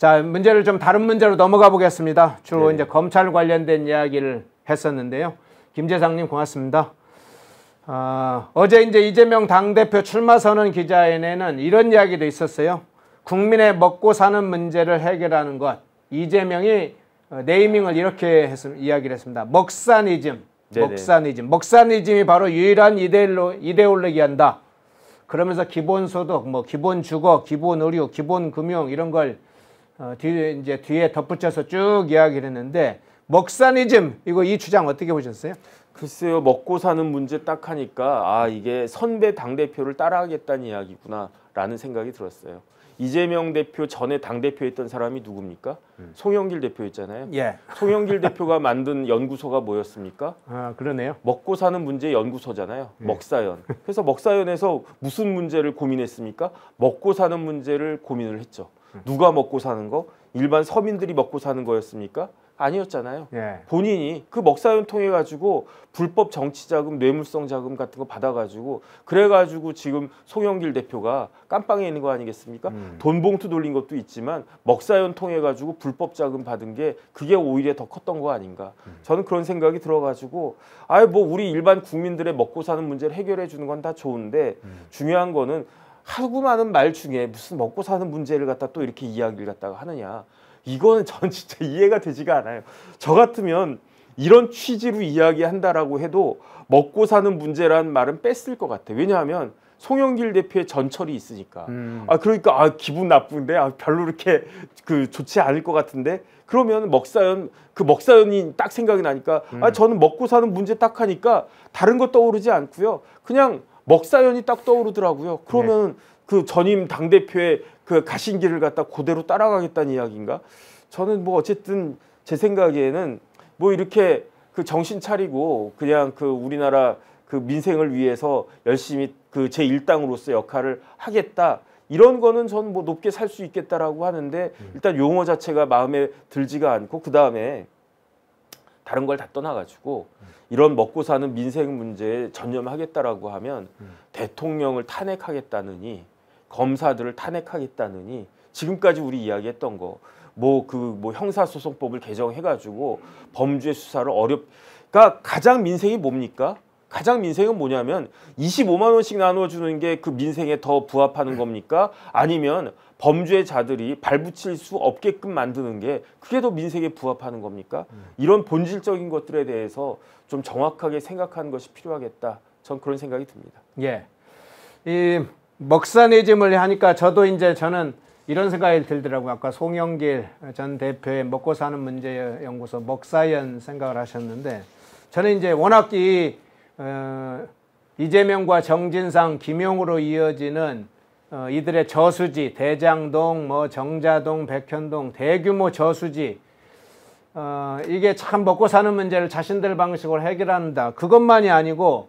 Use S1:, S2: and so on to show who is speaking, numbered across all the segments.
S1: 자, 문제를 좀 다른 문제로 넘어가 보겠습니다. 주로 네. 이제 검찰 관련된 이야기를 했었는데요. 김재상님 고맙습니다. 어, 어제 이제 이재명 당대표 출마 선언 기자회견에는 이런 이야기도 있었어요. 국민의 먹고 사는 문제를 해결하는 것. 이재명이 어, 네이밍을 이렇게 했음, 이야기를 했습니다. 먹사니즘. 네네. 먹사니즘. 먹사니즘이 바로 유일한 이데일로, 이데올로기 한다. 그러면서 기본소득, 뭐 기본주거, 기본의료, 기본금융 이런 걸 어, 뒤에 이제 뒤에 덧붙여서 쭉 이야기를 했는데 먹사니즘 이거 이 주장 어떻게 보셨어요? 글쎄요 먹고 사는 문제 딱 하니까 아 이게 선배 당
S2: 대표를 따라하겠다는 이야기구나라는 생각이 들었어요. 이재명 대표 전에 당대표였던 사람이 누굽니까? 음. 송영길 대표 있잖아요. 예. 송영길 대표가 만든 연구소가 뭐였습니까?
S1: 아 그러네요.
S2: 먹고 사는 문제 연구소잖아요. 예. 먹사연. 그래서 먹사연에서 무슨 문제를 고민했습니까? 먹고 사는 문제를 고민을 했죠. 음. 누가 먹고 사는 거? 일반 서민들이 먹고 사는 거였습니까? 아니었잖아요. 예. 본인이 그 먹사연 통해 가지고 불법 정치 자금, 뇌물성 자금 같은 거 받아 가지고 그래 가지고 지금 송영길 대표가 깜빵에 있는 거 아니겠습니까? 음. 돈 봉투 돌린 것도 있지만 먹사연 통해 가지고 불법 자금 받은 게 그게 오히려 더 컸던 거 아닌가? 음. 저는 그런 생각이 들어 가지고 아예 뭐 우리 일반 국민들의 먹고 사는 문제를 해결해 주는 건 다 좋은데 음. 중요한 거는 하고 많은 말 중에 무슨 먹고 사는 문제를 갖다 또 이렇게 이야기를 갖다가 하느냐. 이거는 전 진짜 이해가 되지가 않아요. 저 같으면 이런 취지로 이야기한다라고 해도 먹고 사는 문제라는 말은 뺐을 것 같아. 왜냐하면 송영길 대표의 전철이 있으니까. 음. 아 그러니까 아 기분 나쁜데 아 별로 이렇게 그 좋지 않을 것 같은데 그러면 먹사연 그 먹사연이 딱 생각이 나니까 아, 음. 아 저는 먹고 사는 문제 딱 하니까 다른 거 떠오르지 않고요. 그냥 먹사연이 딱 떠오르더라고요. 네. 그러면 네. 그 전임 당 대표의 그 가신 길을 갖다 그대로 따라가겠다는 이야기인가? 저는 뭐 어쨌든 제 생각에는 뭐 이렇게 그 정신 차리고 그냥 그 우리나라 그 민생을 위해서 열심히 그 제 일당으로서 역할을 하겠다. 이런 거는 전 뭐 높게 살 수 있겠다라고 하는데 음. 일단 용어 자체가 마음에 들지가 않고 그 다음에 다른 걸 다 떠나가지고 음. 이런 먹고 사는 민생 문제에 전념하겠다라고 하면 음. 대통령을 탄핵하겠다느니 검사들을 탄핵하겠다느니 지금까지 우리 이야기했던 거 뭐 그뭐 그뭐 형사소송법을 개정해가지고 범죄 수사를 어렵 그러니까 가장 민생이 뭡니까 가장 민생은 뭐냐면 25만 원씩 나눠주는 게 그 민생에 더 부합하는 겁니까? 아니면 범죄자들이 발붙일 수 없게끔 만드는 게 그게 더 민생에 부합하는 겁니까? 음. 이런 본질적인 것들에 대해서 좀 정확하게 생각하는 것이 필요하겠다. 전 그런 생각이 듭니다.
S1: 예. 이 먹사내짐을 하니까 저도 이제 저는 이런 생각이 들더라고요. 아까 송영길 전 대표의 먹고 사는 문제 연구소 먹사연 생각을 하셨는데 저는 이제 워낙 이 어, 이재명과 정진상, 김용으로 이어지는 어, 이들의 저수지, 대장동, 뭐 정자동, 백현동 대규모 저수지 어, 이게 참 먹고 사는 문제를 자신들 방식으로 해결한다. 그것만이 아니고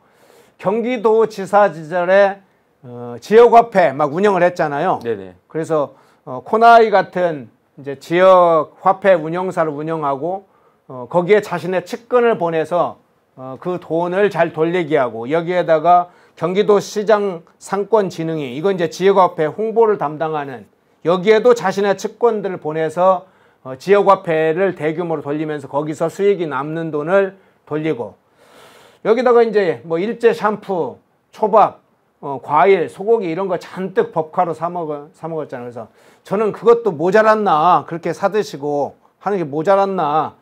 S1: 경기도지사 시절에 어, 지역화폐 막 운영을 했잖아요. 네네. 그래서 어, 코나이 같은 이제 지역 화폐 운영사를 운영하고 어, 거기에 자신의 측근을 보내서 어, 그 돈을 잘 돌리게 하고 여기에다가 경기도 시장 상권 진흥위 이건 이제 지역화폐 홍보를 담당하는 여기에도 자신의 측권들을 보내서 어, 지역화폐를 대규모로 돌리면서 거기서 수익이 남는 돈을 돌리고 여기다가 이제 뭐 일제 샴푸, 초밥, 어, 과일, 소고기 이런 거 잔뜩 법카로 사, 먹사 먹었잖아요. 그래서 저는 그것도 모자랐나 그렇게 사드시고 하는 게 모자랐나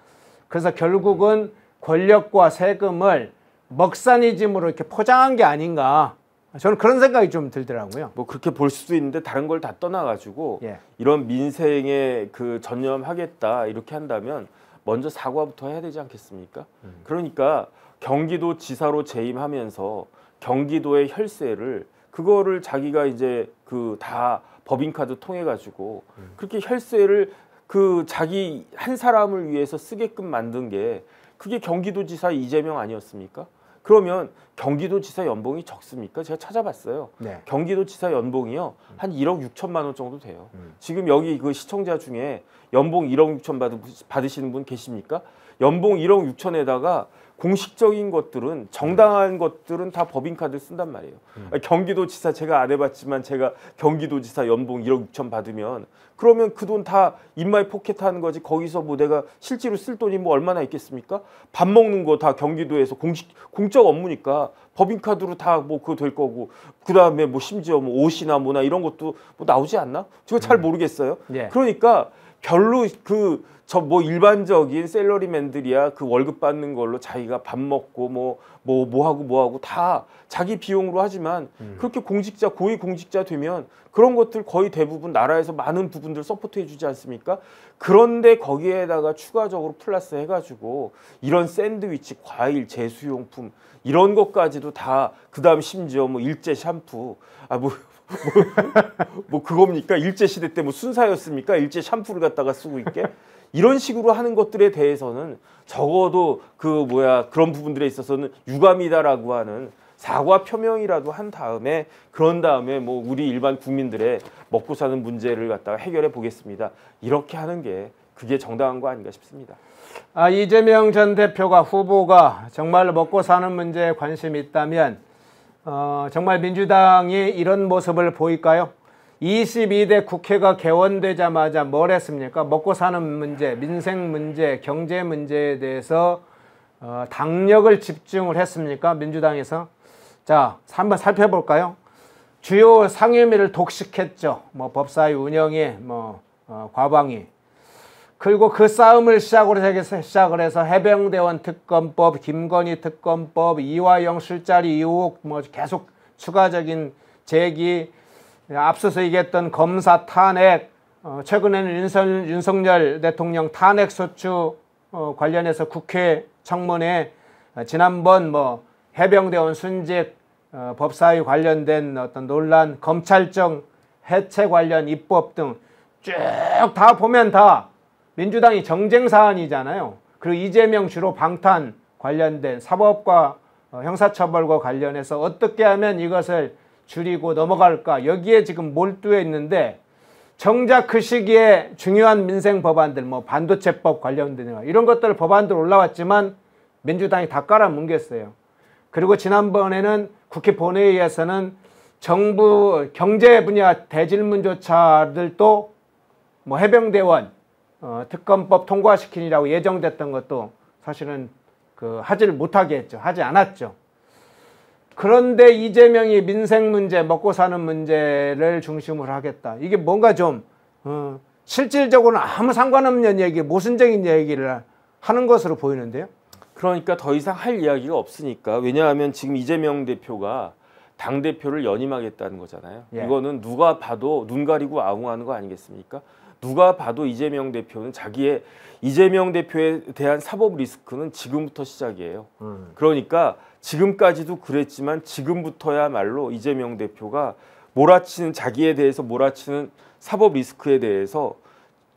S1: 그래서 결국은 권력과 세금을 먹사니즘으로 이렇게 포장한 게 아닌가 저는 그런 생각이 좀 들더라고요.
S2: 뭐 그렇게 볼 수도 있는데 다른 걸 다 떠나가지고 예. 이런 민생에 그 전념하겠다 이렇게 한다면 먼저 사과부터 해야 되지 않겠습니까? 음. 그러니까 경기도 지사로 재임하면서 경기도의 혈세를 그거를 자기가 이제 그 다 법인카드 통해 가지고 음. 그렇게 혈세를 그 자기 한 사람을 위해서 쓰게끔 만든 게 그게 경기도지사 이재명 아니었습니까? 그러면 경기도지사 연봉이 적습니까? 제가 찾아봤어요. 네. 경기도지사 연봉이요 한 1억 6천만 원 정도 돼요. 음. 지금 여기 그 시청자 중에 연봉 1억 6천 받으, 받으시는 분 계십니까? 연봉 1억 6천에다가 공식적인 것들은 정당한 네. 것들은 다 법인카드를 쓴단 말이에요. 음. 경기도지사 제가 안 해봤지만 제가 경기도지사 연봉 1억 6천 받으면 그러면 그 돈 다입마이 포켓 하는 거지 거기서 뭐 내가 실제로 쓸 돈이 뭐 얼마나 있겠습니까? 밥 먹는 거 다 경기도에서 공식 공적 업무니까 법인카드로 다 뭐 그거 될 거고 그 다음에 뭐 심지어 뭐 옷이나 뭐나 이런 것도 뭐 나오지 않나? 제가 잘 음. 모르겠어요. 예. 그러니까. 별로 그 저 뭐 일반적인 셀러리맨들이야 그 월급 받는 걸로 자기가 밥 먹고 뭐 뭐뭐 뭐, 뭐 하고 뭐 하고 다 자기 비용으로 하지만 음. 그렇게 공직자 고위 공직자 되면 그런 것들 거의 대부분 나라에서 많은 부분들 서포트해 주지 않습니까? 그런데 거기에다가 추가적으로 플러스 해가지고 이런 샌드위치, 과일, 제수용품 이런 것까지도 다 그다음 심지어 뭐 일제 샴푸 아뭐 뭐, 뭐 그겁니까? 일제 시대 때 뭐 순사였습니까? 일제 샴푸를 갖다가 쓰고 있게 이런 식으로 하는 것들에 대해서는 적어도 그 뭐야 그런 부분들에 있어서는 유감이다라고 하는 사과 표명이라도 한 다음에 그런 다음에 뭐 우리 일반 국민들의 먹고 사는 문제를 갖다가 해결해 보겠습니다.
S1: 이렇게 하는 게 그게 정당한 거 아닌가 싶습니다. 아 이재명 전 대표가 후보가 정말 먹고 사는 문제에 관심이 있다면 어, 정말 민주당이 이런 모습을 보일까요? 22대 국회가 개원되자마자 뭘 했습니까? 먹고 사는 문제, 민생 문제, 경제 문제에 대해서 어, 당력을 집중을 했습니까? 민주당에서. 자, 한번 살펴볼까요? 주요 상임위를 독식했죠. 뭐 법사위 운영에뭐 어, 과방위, 그리고 그 싸움을 시작으로 해서 시작을 해서 해병대원 특검법, 김건희 특검법, 이화영 술자리 의혹 뭐 계속 추가적인 제기 앞서서 얘기했던 검사 탄핵 어, 최근에는 윤선, 윤석열 대통령 탄핵 소추 어, 관련해서 국회 청문회 어, 지난번 뭐 해병대원 순직 어, 법사위 관련된 어떤 논란 검찰청 해체 관련 입법 등 쭉 다 보면 다 민주당이 정쟁 사안이잖아요. 그리고 이재명 주로 방탄 관련된 사법과 어, 형사처벌과 관련해서 어떻게 하면 이것을 줄이고 넘어갈까 여기에 지금 몰두해 있는데 정작 그 시기에 중요한 민생 법안들 뭐 반도체법 관련된 이런 것들 법안들 올라왔지만 민주당이 다 깔아뭉갰어요. 그리고 지난번에는 국회 본회의에서는 정부 경제 분야 대질문조차들도 뭐 해병대원 어, 특검법 통과시키리라고 예정됐던 것도 사실은 그 하지를 못하게 했죠. 하지 않았죠. 그런데 이재명이 민생 문제, 먹고 사는 문제를 중심으로 하겠다. 이게 뭔가 좀 어, 실질적으로는 아무 상관없는 얘기, 모순적인 얘기를 하는 것으로 보이는데요. 그러니까
S2: 더 이상 할 이야기가 없으니까 왜냐하면 지금 이재명 대표가 당 대표를 연임하겠다는 거잖아요. 예. 이거는 누가 봐도 눈 가리고 아웅하는 거 아니겠습니까? 누가 봐도 이재명 대표는 자기의 이재명 대표에 대한 사법 리스크는 지금부터 시작이에요. 음. 그러니까 지금까지도 그랬지만 지금부터야말로 이재명 대표가 몰아치는 자기에 대해서 몰아치는 사법 리스크에 대해서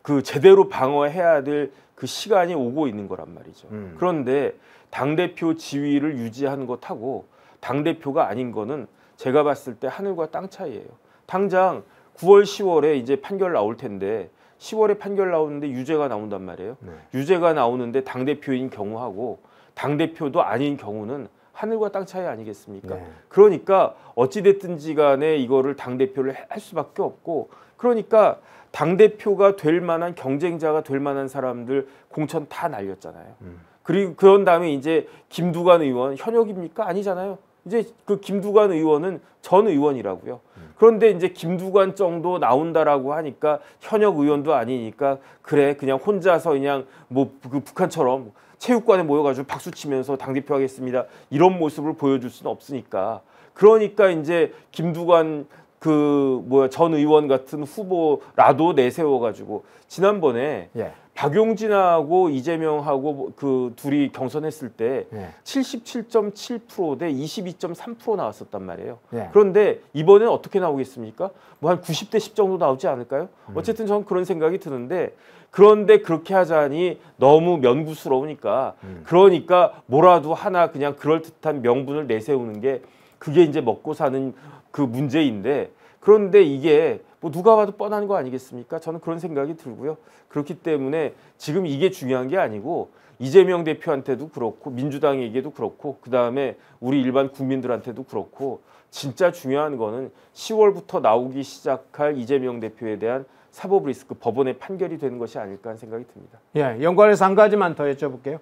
S2: 그 제대로 방어해야 될 그 시간이 오고 있는 거란 말이죠. 음. 그런데 당 대표 지위를 유지하는 것하고 당 대표가 아닌 거는 제가 봤을 때 하늘과 땅 차이예요. 당장 9월, 10월에 이제 판결 나올 텐데 10월에 판결 나오는데 유죄가 나온단 말이에요. 네. 유죄가 나오는데 당 대표인 경우하고 당 대표도 아닌 경우는 하늘과 땅 차이 아니겠습니까? 네. 그러니까 어찌 됐든지 간에 이거를 당 대표를 할 수밖에 없고 그러니까 당 대표가 될 만한 경쟁자가 될 만한 사람들 공천 다 날렸잖아요. 음. 그리고 그런 다음에 이제 김두관 의원 현역입니까? 아니잖아요. 이제 그 김두관 의원은 전 의원이라고요. 음. 그런데 이제 김두관 정도 나온다라고 하니까 현역 의원도 아니니까 그래 그냥 혼자서 그냥 뭐 그 북한처럼 체육관에 모여가지고 박수 치면서 당대표 하겠습니다 이런 모습을 보여줄 수는 없으니까 그러니까 이제 김두관 그 뭐야 전 의원 같은 후보라도 내세워가지고 지난번에 예. 박용진하고 이재명하고 뭐 그 둘이 경선했을 때 네. 77.7%대 22.3% 나왔었단 말이에요. 네. 그런데 이번엔 어떻게 나오겠습니까? 뭐 한 90대 10 정도 나오지 않을까요? 음. 어쨌든 저는 그런 생각이 드는데 그런데 그렇게 하자니 너무 면구스러우니까 음. 그러니까 뭐라도 하나 그냥 그럴듯한 명분을 내세우는 게 그게 이제 먹고 사는 그 문제인데 그런데 이게 뭐 누가 봐도 뻔한 거 아니겠습니까? 저는 그런 생각이 들고요. 그렇기 때문에 지금 이게 중요한 게 아니고 이재명 대표한테도 그렇고 민주당에게도 그렇고 그다음에 우리 일반 국민들한테도 그렇고 진짜 중요한 거는 10월부터 나오기 시작할 이재명 대표에 대한 사법 리스크 법원의 판결이 되는 것이 아닐까 하는 생각이 듭니다.
S1: 예, 연관해서 한 가지만 더 여쭤볼게요.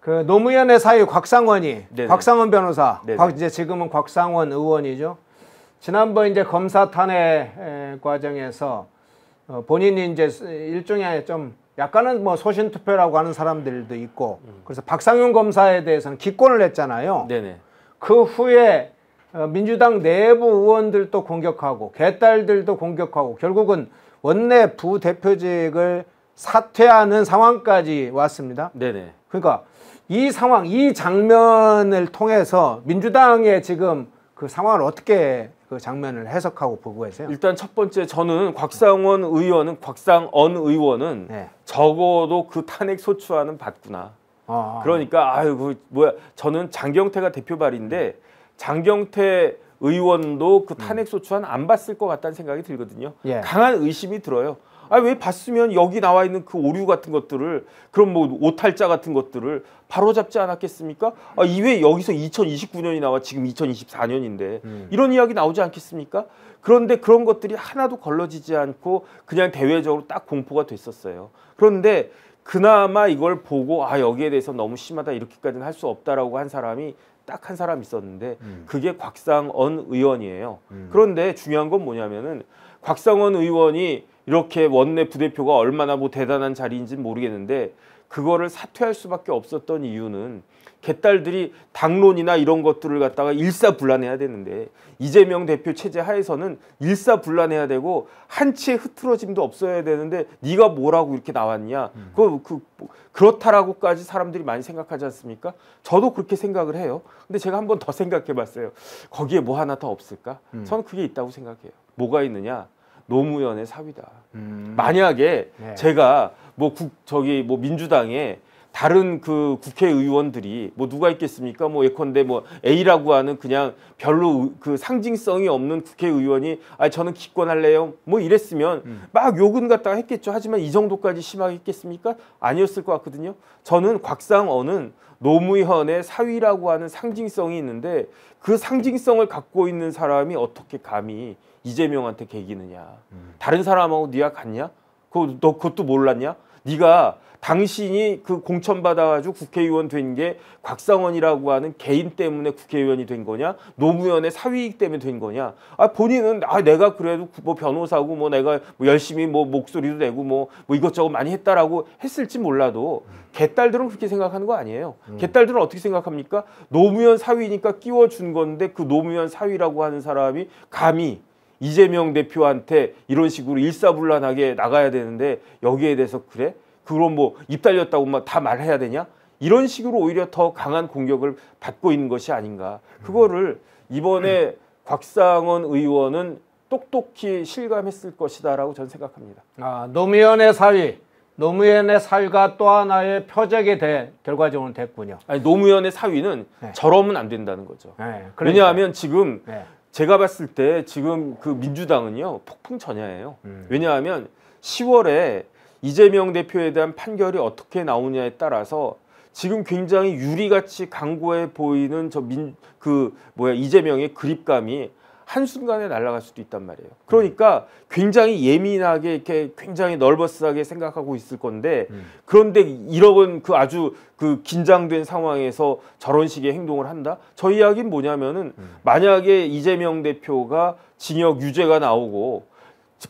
S1: 그 노무현의 사위 곽상원이 네네. 곽상원 변호사, 곽, 이제 지금은 곽상원 의원이죠. 지난번 이제 검사 탄핵 과정에서 어, 본인이 이제 일종의 좀 약간은 뭐 소신 투표라고 하는 사람들도 있고 음. 그래서 박상윤 검사에 대해서는 기권을 했잖아요. 네네. 그 후에 어, 민주당 내부 의원들도 공격하고 개딸들도 공격하고 결국은 원내 부대표직을 사퇴하는 상황까지 왔습니다. 네네. 그러니까 이 상황, 이 장면을 통해서 민주당의 지금 그 상황을 어떻게 그 장면을 해석하고 보고했어요.
S2: 일단 첫 번째 저는 곽상원 의원은 곽상언 의원은 네. 적어도 그 탄핵 소추안은 봤구나. 어, 아. 그러니까 아유 그 뭐야 저는 장경태가 대표 발인데 장경태 의원도 그 음. 탄핵 소추안 안 봤을 것 같다는 생각이 들거든요. 예. 강한 의심이 들어요. 아, 왜 봤으면 여기 나와 있는 그 오류 같은 것들을 그런 뭐 오탈자 같은 것들을 바로잡지 않았겠습니까? 아, 이외에 여기서 2029년이 나와 지금 2024년인데 음. 이런 이야기 나오지 않겠습니까? 그런데 그런 것들이 하나도 걸러지지 않고 그냥 대외적으로 딱 공포가 됐었어요. 그런데 그나마 이걸 보고 아 여기에 대해서 너무 심하다 이렇게까지는 할 수 없다라고 한 사람이 딱 한 사람 있었는데 음. 그게 곽상언 의원이에요. 음. 그런데 중요한 건 뭐냐면은 곽상원 의원이 이렇게 원내 부대표가 얼마나 뭐 대단한 자리인지는 모르겠는데 그거를 사퇴할 수밖에 없었던 이유는 개딸들이 당론이나 이런 것들을 갖다가 일사불란해야 되는데 이재명 대표 체제 하에서는 일사불란해야 되고 한치의 흐트러짐도 없어야 되는데 네가 뭐라고 이렇게 나왔냐 음. 그, 그 그렇다라고까지 사람들이 많이 생각하지 않습니까? 저도 그렇게 생각을 해요. 근데 제가 한 번 더 생각해봤어요. 거기에 뭐 하나 더 없을까? 음. 저는 그게 있다고 생각해요. 뭐가 있느냐? 노무현의 사위다. 음. 만약에 네. 제가 뭐 국 저기 뭐 민주당에 다른 그 국회의원들이 뭐 누가 있겠습니까? 뭐 예컨대 뭐 A라고 하는 그냥 별로 그 상징성이 없는 국회의원이 아 저는 기권할래요. 뭐 이랬으면 음. 막 욕은 갖다가 했겠죠. 하지만 이 정도까지 심하게 했겠습니까? 아니었을 것 같거든요. 저는 곽상어는 노무현의 사위라고 하는 상징성이 있는데 그 상징성을 갖고 있는 사람이 어떻게 감히 이재명한테 개기느냐. 음. 다른 사람하고 니가 같냐? 그너 그것도 몰랐냐? 네가 당신이 그 공천 받아가지고 국회의원 된 게 곽상원이라고 하는 개인 때문에 국회의원이 된 거냐 노무현의 사위이기 때문에 된 거냐 아 본인은 아 내가 그래도 뭐 변호사고 뭐 내가 뭐 열심히 뭐 목소리도 내고 뭐, 뭐 이것저것 많이 했다라고 했을지 몰라도 개딸들은 그렇게 생각하는 거 아니에요 음. 개딸들은 어떻게 생각합니까 노무현 사위니까 끼워준 건데 그 노무현 사위라고 하는 사람이 감히 이재명 대표한테 이런 식으로 일사불란하게 나가야 되는데 여기에 대해서 그래? 그럼 뭐 입 달렸다고 막 다 말해야 되냐? 이런 식으로 오히려 더 강한 공격을 받고 있는 것이 아닌가. 그거를 이번에 음. 곽상원
S1: 의원은
S2: 똑똑히 실감했을 것이다라고 저는 생각합니다.
S1: 아, 노무현의 사위, 노무현의 사위가 또 하나의 표적이 돼 결과적으로 됐군요. 아니, 노무현의
S2: 사위는 네. 저러면 안 된다는 거죠.
S1: 네, 그러니까. 왜냐하면 지금 네.
S2: 제가 봤을 때 지금 그 민주당은요 폭풍 전야예요. 음. 왜냐하면 10월에 이재명 대표에 대한 판결이 어떻게 나오냐에 따라서 지금 굉장히 유리같이 강고해 보이는 저 민 그 뭐야 이재명의 그립감이 한순간에 날아갈 수도 있단 말이에요. 그러니까 굉장히 예민하게 이렇게 굉장히 널버스하게 생각하고 있을 건데 음. 그런데 1억은 그 아주 그 긴장된 상황에서 저런 식의 행동을 한다? 저 이야기는 뭐냐면은 음. 만약에 이재명 대표가 징역 유죄가 나오고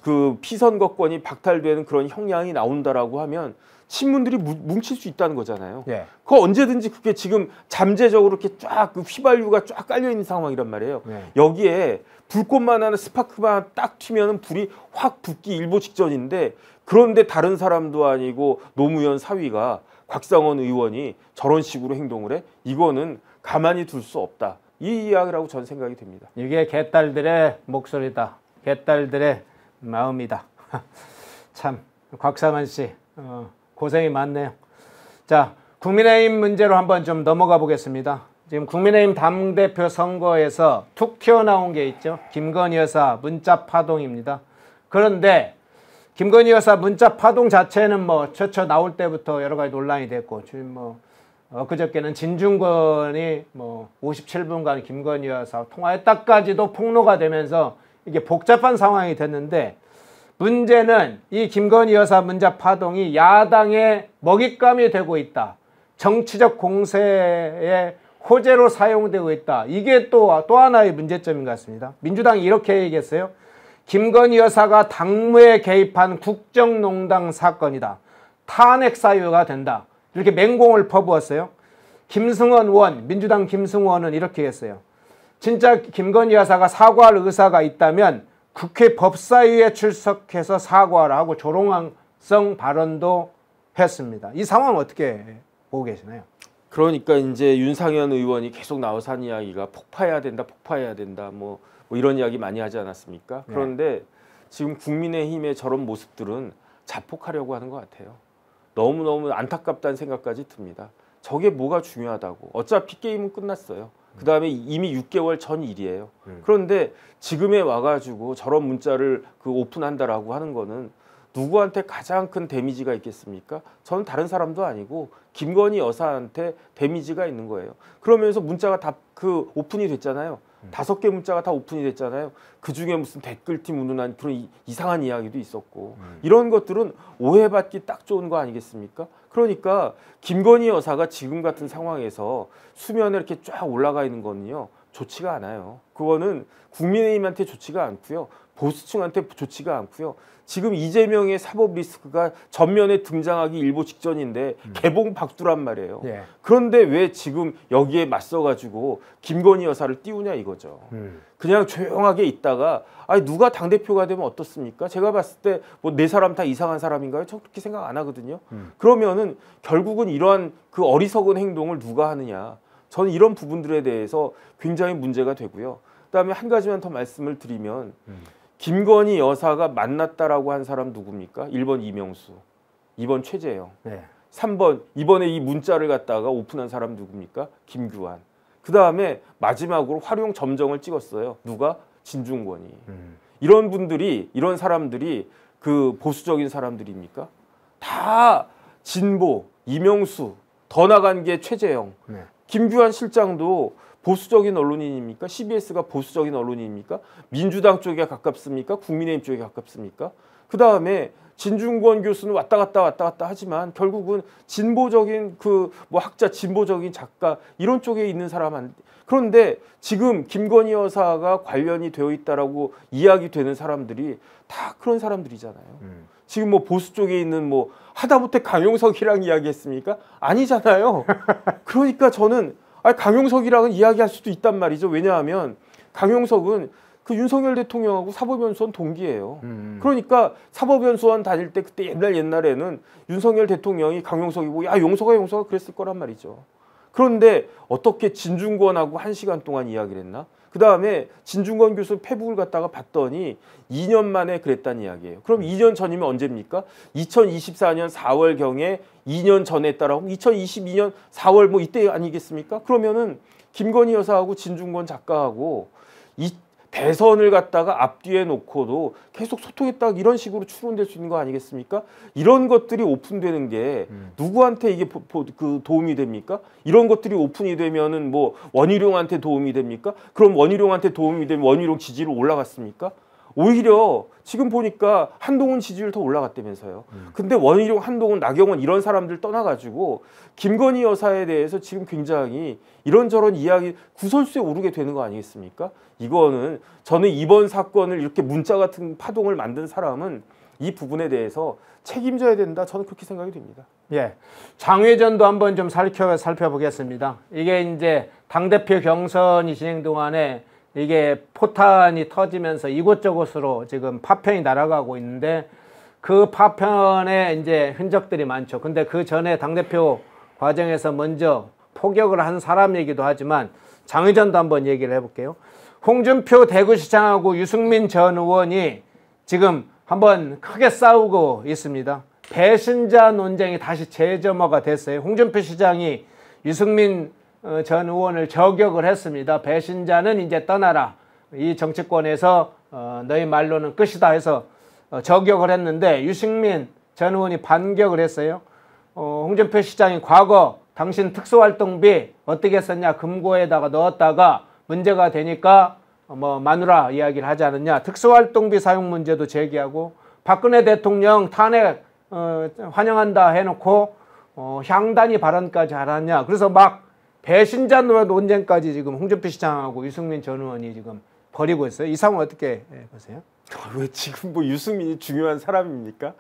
S2: 그 피선거권이 박탈되는 그런 형량이 나온다라고 하면 신문들이 뭉칠 수 있다는 거잖아요. 예. 그거 언제든지 그게 지금 잠재적으로 이렇게 쫙 그 휘발유가 쫙 깔려 있는 상황이란 말이에요. 예. 여기에 불꽃만 하는 스파크만 딱 튀면 불이 확 붙기 일보 직전인데 그런데 다른 사람도 아니고 노무현 사위가 곽상원 의원이 저런 식으로 행동을 해?
S1: 이거는 가만히 둘 수 없다.
S2: 이 이야기라고 전 생각이 됩니다
S1: 이게 개딸들의 목소리다. 개딸들의 마음이다. 참 곽상원 씨 어, 고생이 많네요. 자 국민의힘 문제로 한번 좀 넘어가 보겠습니다. 지금 국민의힘 당대표 선거에서 툭 튀어나온 게 있죠. 김건희 여사 문자 파동입니다. 그런데 김건희 여사 문자 파동 자체는 뭐 최초 나올 때부터 여러 가지 논란이 됐고 지금 뭐 엊그저께는 진중권이 뭐 57분간 김건희 여사 통화했다까지도 폭로가 되면서 이게 복잡한 상황이 됐는데 문제는 이 김건희 여사 문자 파동이 야당의 먹잇감이 되고 있다. 정치적 공세에 호재로 사용되고 있다. 이게 또, 또 하나의 문제점인 것 같습니다. 민주당이 이렇게 얘기했어요. 김건희 여사가 당무에 개입한 국정농단 사건이다. 탄핵 사유가 된다. 이렇게 맹공을 퍼부었어요. 김승원 의원, 민주당 김승원은 이렇게 했어요. 진짜 김건희 여사가 사과할 의사가 있다면 국회 법사위에 출석해서 사과를 하고 조롱성 발언도 했습니다. 이 상황 어떻게 보고 계시나요?
S2: 그러니까 이제 윤상현 의원이 계속 나와서 한 이야기가 폭파해야 된다, 폭파해야 된다, 뭐, 뭐 이런 이야기 많이 하지 않았습니까? 네. 그런데 지금 국민의힘의 저런 모습들은 자폭하려고 하는 것 같아요. 너무너무 안타깝다는 생각까지 듭니다. 저게 뭐가 중요하다고. 어차피 게임은 끝났어요. 음. 그 다음에 이미 6개월 전 일이에요. 음. 그런데 지금에 와가지고 저런 문자를 그 오픈한다라고 하는 거는 누구한테 가장 큰 데미지가 있겠습니까? 저는 다른 사람도 아니고 김건희 여사한테 데미지가 있는 거예요. 그러면서 문자가 다 그 오픈이 됐잖아요. 음. 다섯 개 문자가 다 오픈이 됐잖아요. 그 중에 무슨 댓글팀 운운한 그런 이상한 이야기도 있었고 음. 이런 것들은 오해받기 딱 좋은 거 아니겠습니까? 그러니까 김건희 여사가 지금 같은 상황에서 수면에 이렇게 쫙 올라가 있는 거는요. 좋지가 않아요. 그거는 국민의힘한테 좋지가 않고요. 보수층한테 좋지가 않고요. 지금 이재명의 사법 리스크가 전면에 등장하기 일보 직전인데 음. 개봉 박두란 말이에요. 예. 그런데 왜 지금 여기에 맞서가지고 김건희 여사를 띄우냐 이거죠. 음. 그냥 조용하게 있다가 아니 누가 당 대표가 되면 어떻습니까? 제가 봤을 때 뭐 네 사람 다 이상한 사람인가요? 저 그렇게 생각 안 하거든요. 음. 그러면은 결국은 이러한 그 어리석은 행동을 누가 하느냐? 저는 이런 부분들에 대해서 굉장히 문제가 되고요. 그다음에 한 가지만 더 말씀을 드리면 음. 김건희 여사가 만났다라고 한 사람 누굽니까? 1번 이명수, 2번 최재형, 네. 3번 이번에 이 문자를 갖다가 오픈한 사람 누굽니까? 김규환. 그 다음에 마지막으로 활용 점정을 찍었어요. 누가? 진중권이. 음. 이런 분들이 이런 사람들이 그 보수적인 사람들입니까? 다 진보, 이명수, 더 나간 게 최재형. 네. 김규환 실장도 보수적인 언론인입니까? CBS가 보수적인 언론인입니까? 민주당 쪽에 가깝습니까? 국민의힘 쪽에 가깝습니까? 그 다음에 진중권 교수는 왔다 갔다 왔다 갔다 하지만 결국은 진보적인 그 뭐 학자 진보적인 작가 이런 쪽에 있는 사람한 그런데 지금 김건희 여사가 관련이 되어 있다라고 이야기되는 사람들이 다 그런 사람들이잖아요. 음. 지금 뭐 보수 쪽에 있는 뭐 하다못해 강용석이랑 이야기했습니까? 아니잖아요. 그러니까 저는 아 강용석이랑은 이야기할 수도 있단 말이죠. 왜냐하면 강용석은 그 윤석열 대통령하고 사법연수원 동기예요. 음. 그러니까 사법연수원 다닐 때 그때 옛날 옛날에는 윤석열 대통령이 강용석이고 야 용서가 용서가 그랬을 거란 말이죠. 그런데 어떻게 진중권하고 한 시간 동안 이야기를 했나? 그 다음에 진중권 교수 페북을 갔다가 봤더니 2년 만에 그랬다는 이야기예요. 그럼 2년 전이면 언제입니까? 2024년 4월경에 2년 전에 따라고 2022년 4월 뭐 이때 아니겠습니까? 그러면은 김건희 여사하고 진중권 작가하고 이 대선을 갖다가 앞뒤에 놓고도 계속 소통했다 이런 식으로 추론될 수 있는 거 아니겠습니까? 이런 것들이 오픈되는 게 음. 누구한테 이게 보, 보, 그 도움이 됩니까? 이런 것들이 오픈이 되면은 뭐 원희룡한테 도움이 됩니까? 그럼 원희룡한테 도움이 되면 원희룡 지지율 올라갔습니까? 오히려 지금 보니까 한동훈 지지율 더 올라갔다면서요. 음. 근데 원희룡, 한동훈, 나경원 이런 사람들 떠나가지고 김건희 여사에 대해서 지금 굉장히 이런저런 이야기 구설수에 오르게 되는 거 아니겠습니까? 이거는 저는 이번 사건을 이렇게 문자 같은 파동을 만든 사람은 이 부분에 대해서 책임져야 된다. 저는 그렇게 생각이 됩니다.
S1: 예. 장외전도 한번 좀 살펴, 살펴보겠습니다. 이게 이제 당대표 경선이 진행 동안에 이게 포탄이 터지면서 이곳저곳으로 지금 파편이 날아가고 있는데 그 파편에 이제 흔적들이 많죠. 근데 그 전에 당대표 과정에서 먼저 폭격을한 사람이기도 하지만 장의전도 한번 얘기를 해볼게요. 홍준표 대구시장하고 유승민 전 의원이 지금 한번 크게 싸우고 있습니다. 배신자 논쟁이 다시 재점화가 됐어요. 홍준표 시장이 유승민 어, 전 의원을 저격을 했습니다. 배신자는 이제 떠나라. 이 정치권에서 어, 너희 말로는 끝이다 해서 어, 저격을 했는데 유승민 전 의원이 반격을 했어요. 홍준표 시장이 과거 당신 특수활동비 어떻게 썼냐 금고에다가 넣었다가 문제가 되니까 뭐 마누라 이야기를 하지 않았냐 특수활동비 사용 문제도 제기하고 박근혜 대통령 탄핵 환영한다 해놓고 향단이 발언까지 하았냐 그래서 막 배신자 논쟁까지 지금 홍준표 시장하고 유승민 전 의원이 지금 버리고 있어요. 이 상황 어떻게 예, 보세요? 아, 왜 지금 뭐 유승민이 중요한 사람입니까?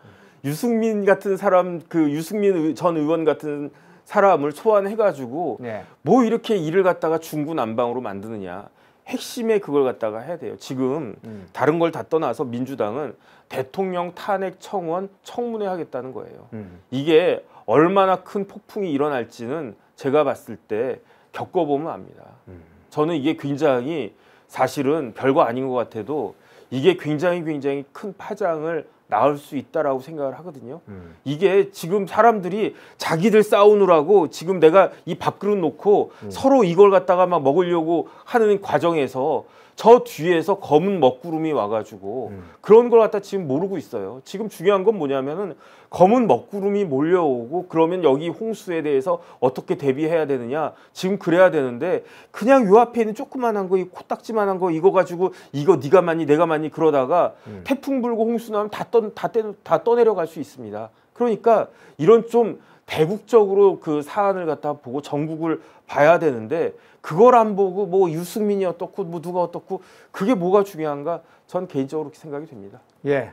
S1: 유승민 같은
S2: 사람, 그 유승민 전 의원 같은 사람을 소환해가지고 네. 뭐 이렇게 일을 갖다가 중구난방으로 만드느냐. 핵심에 그걸 갖다가 해야 돼요. 지금 음. 다른 걸 다 떠나서 민주당은 대통령 탄핵 청원 청문회 하겠다는 거예요. 음. 이게 얼마나 큰 폭풍이 일어날지는 제가 봤을 때 겪어보면 압니다. 음. 저는 이게 굉장히 사실은 별거 아닌 것 같아도 이게 굉장히 굉장히 큰 파장을 낳을 수 있다라고 생각을 하거든요. 음. 이게 지금 사람들이 자기들 싸우느라고 지금 내가 이 밥그릇 놓고 음. 서로 이걸 갖다가 막 먹으려고 하는 과정에서 저 뒤에서 검은 먹구름이 와가지고 음. 그런 걸 갖다 지금 모르고 있어요. 지금 중요한 건 뭐냐면은 검은 먹구름이 몰려오고 그러면 여기 홍수에 대해서 어떻게 대비해야 되느냐 지금 그래야 되는데 그냥 요 앞에 있는 조그만한 거 이 코딱지만한 거 이거 가지고 이거 네가 많이 내가 많이 그러다가 음. 태풍 불고 홍수 나면 다, 떠, 다, 떼, 다 떠내려갈 수 있습니다. 그러니까 이런 좀 대국적으로 그 사안을 갖다 보고 전국을 봐야 되는데 그걸 안 보고 뭐 유승민이 어떻고 뭐 누가 어떻고 그게 뭐가 중요한가 전 개인적으로 그렇게 생각이 됩니다.
S1: 예.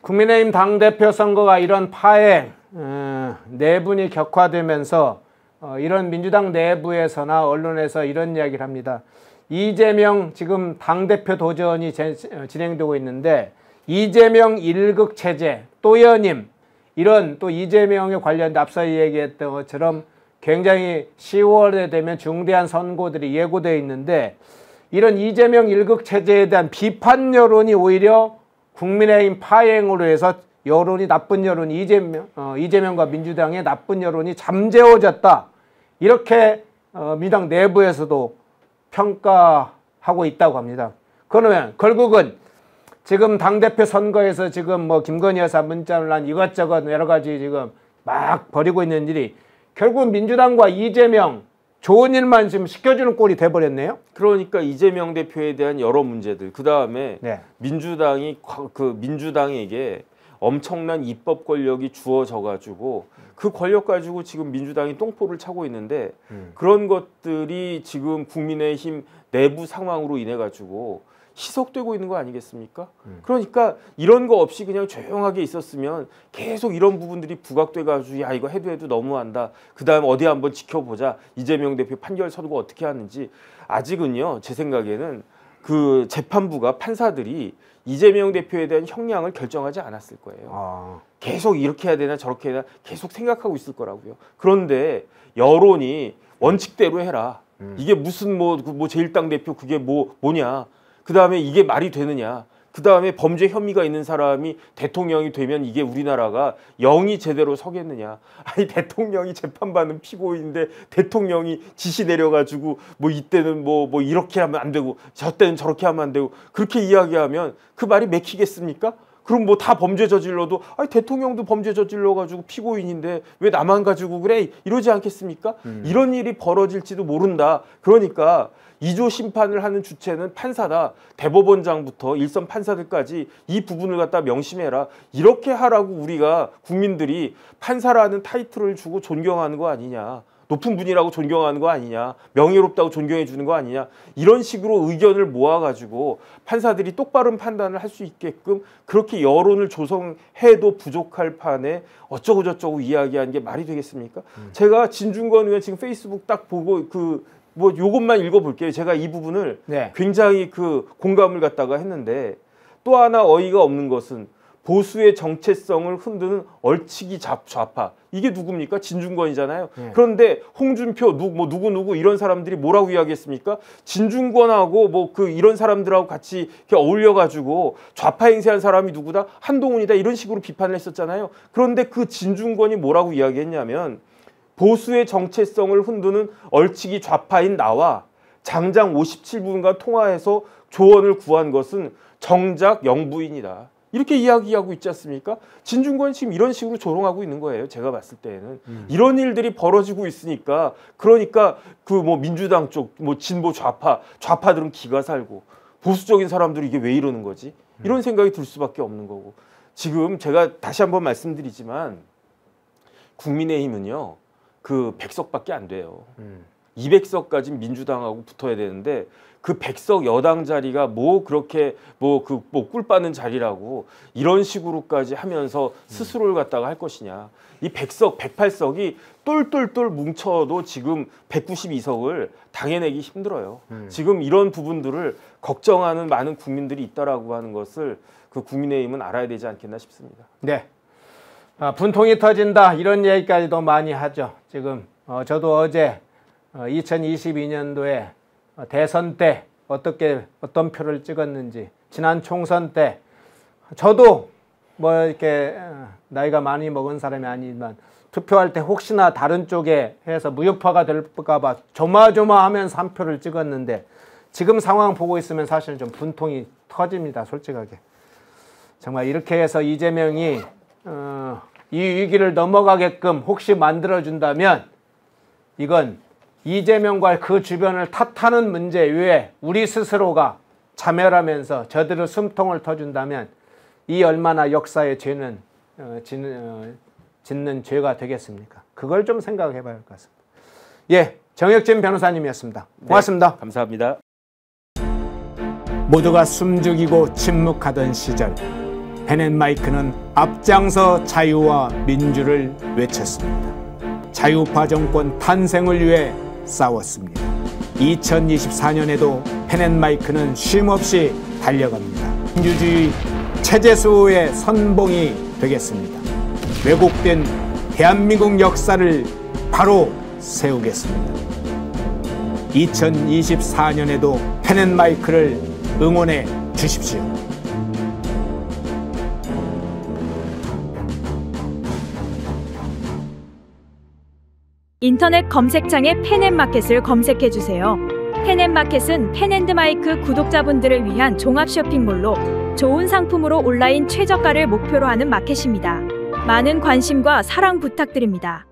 S1: 국민의힘 당대표 선거가 이런 파행 어, 내분이 격화되면서 어, 이런 민주당 내부에서나 언론에서 이런 이야기를 합니다. 이재명 지금 당대표 도전이 제, 어, 진행되고 있는데 이재명 일극 체제, 또여님, 이런 또 이재명에 관련된 앞서 얘기했던 것처럼 굉장히 10월에 되면 중대한 선거들이 예고돼 있는데 이런 이재명 일극 체제에 대한 비판 여론이 오히려 국민의힘 파행으로 해서 여론이 나쁜 여론 이재명 어, 이재명과 민주당의 나쁜 여론이 잠재워졌다 이렇게 어, 민당 내부에서도 평가하고 있다고 합니다. 그러면 결국은 지금 당대표 선거에서 지금 뭐 김건희 여사 문자난 를 이것저것 여러 가지 지금 막 벌이고 있는 일이 결국 민주당과 이재명 좋은 일만 지금 시켜주는 꼴이 돼버렸네요. 그러니까 이재명 대표에
S2: 대한 여러 문제들 그 다음에 네. 민주당이 그 민주당에게 엄청난 입법 권력이 주어져가지고 그 권력 가지고 지금 민주당이 똥포를 차고 있는데 음. 그런 것들이 지금 국민의힘 내부 상황으로 인해 가지고 희석되고 있는 거 아니겠습니까? 음. 그러니까 이런 거 없이 그냥 조용하게 있었으면 계속 이런 부분들이 부각돼 가지고 야 이거 해도 해도 너무한다. 그다음 어디 한번 지켜보자. 이재명 대표 판결 선고 어떻게 하는지 아직은요. 제 생각에는 그 재판부가 판사들이 이재명 대표에 대한 형량을 결정하지 않았을 거예요. 아. 계속 이렇게 해야 되나 저렇게 해야 되나 계속 생각하고 있을 거라고요. 그런데 여론이 원칙대로 해라. 음. 이게 무슨 뭐뭐 그 뭐 제일당 대표 그게 뭐 뭐냐. 그 다음에 이게 말이 되느냐. 그 다음에 범죄 혐의가 있는 사람이 대통령이 되면 이게 우리나라가 영이 제대로 서겠느냐. 아니, 대통령이 재판받는 피고인데 인 대통령이 지시 내려가지고 뭐 이때는 뭐, 뭐 이렇게 하면 안 되고 저때는 저렇게 하면 안 되고 그렇게 이야기하면 그 말이 맥히겠습니까? 그럼 뭐 다 범죄 저질러도 아니 대통령도 범죄 저질러 가지고 피고인인데 왜 나만 가지고 그래 이러지 않겠습니까? 음. 이런 일이 벌어질지도 모른다. 그러니까 2조 심판을 하는 주체는 판사다. 대법원장부터 일선 판사들까지 이 부분을 갖다 명심해라. 이렇게 하라고 우리가 국민들이 판사라는 타이틀을 주고 존경하는 거 아니냐. 높은 분이라고 존경하는 거 아니냐 명예롭다고 존경해 주는 거 아니냐 이런 식으로 의견을 모아가지고 판사들이 똑바른 판단을 할 수 있게끔 그렇게 여론을 조성해도 부족할 판에 어쩌고 저쩌고 이야기하는 게 말이 되겠습니까? 음. 제가 진중권 의원 지금 페이스북 딱 보고 그 뭐 요것만 읽어볼게요. 제가 이 부분을 네. 굉장히 그 공감을 갖다가 했는데 또 하나 어이가 없는 것은 보수의 정체성을 흔드는 얼치기 좌파 이게 누굽니까 진중권이잖아요 네. 그런데 홍준표 누, 뭐 누구 누구 이런 사람들이 뭐라고 이야기했습니까 진중권하고 뭐 그 이런 사람들하고 같이 이렇게 어울려 가지고 좌파 행세한 사람이 누구다 한동훈이다 이런 식으로 비판을 했었잖아요 그런데 그 진중권이 뭐라고 이야기했냐면 보수의 정체성을 흔드는 얼치기 좌파인 나와 장장 57분간 통화해서 조언을 구한 것은 정작 영부인이다. 이렇게 이야기하고 있지 않습니까? 진중권이 지금 이런 식으로 조롱하고 있는 거예요. 제가 봤을 때에는 음. 이런 일들이 벌어지고 있으니까 그러니까 그 뭐 민주당 쪽 뭐 진보 좌파 좌파들은 기가 살고 보수적인 사람들이 이게 왜 이러는 거지? 이런 음. 생각이 들 수밖에 없는 거고 지금 제가 다시 한번 말씀드리지만 국민의힘은요 그백석밖에안 돼요. 음. 200석까지 민주당하고 붙어야 되는데 그 백석 여당 자리가 뭐 그렇게 뭐 그 뭐 꿀 빠는 자리라고 이런 식으로까지 하면서 스스로를 갖다가 할 것이냐. 이 백석, 백팔석이 똘똘똘 뭉쳐도 지금 192석을 당해내기 힘들어요. 음. 지금 이런 부분들을 걱정하는 많은 국민들이 있다라고 하는 것을 그 국민의힘은 알아야 되지 않겠나 싶습니다.
S1: 네. 아, 분통이 터진다 이런 얘기까지도 많이 하죠. 지금 어, 저도 어제 어, 2022년도에 어, 대선 때 어떻게 어떤 표를 찍었는지 지난 총선 때 저도 뭐 이렇게 어, 나이가 많이 먹은 사람이 아니지만 투표할 때 혹시나 다른 쪽에 해서 무효파가 될까봐 조마조마하면 3표를 찍었는데 지금 상황 보고 있으면 사실은 좀 분통이 터집니다. 솔직하게. 정말 이렇게 해서 이재명이 어, 이 위기를 넘어가게끔 혹시 만들어준다면 이건 이재명과 그 주변을 탓하는 문제 외에 우리 스스로가 자멸하면서 저들을 숨통을 터준다면 이 얼마나 역사의 죄는 어, 짓, 어, 짓는 죄가 되겠습니까? 그걸 좀 생각해 봐야 할 것 같습니다. 예, 정혁진 변호사님이었습니다. 네, 고맙습니다. 네, 감사합니다. 모두가 숨죽이고 침묵하던 시절 베넷마이크는 앞장서 자유와 민주를 외쳤습니다. 자유파 정권 탄생을 위해 싸웠습니다. 2024년에도 펜앤마이크는 쉼없이 달려갑니다. 민주주의 체제수호의 선봉이 되겠습니다. 왜곡된 대한민국 역사를 바로 세우겠습니다. 2024년에도 펜앤마이크를 응원해 주십시오.
S2: 인터넷 검색창에 펜앤마켓을 검색해주세요. 펜앤마켓은 펜앤드마이크 구독자분들을 위한 종합 쇼핑몰로 좋은 상품으로 온라인 최저가를 목표로 하는 마켓입니다. 많은 관심과 사랑
S1: 부탁드립니다.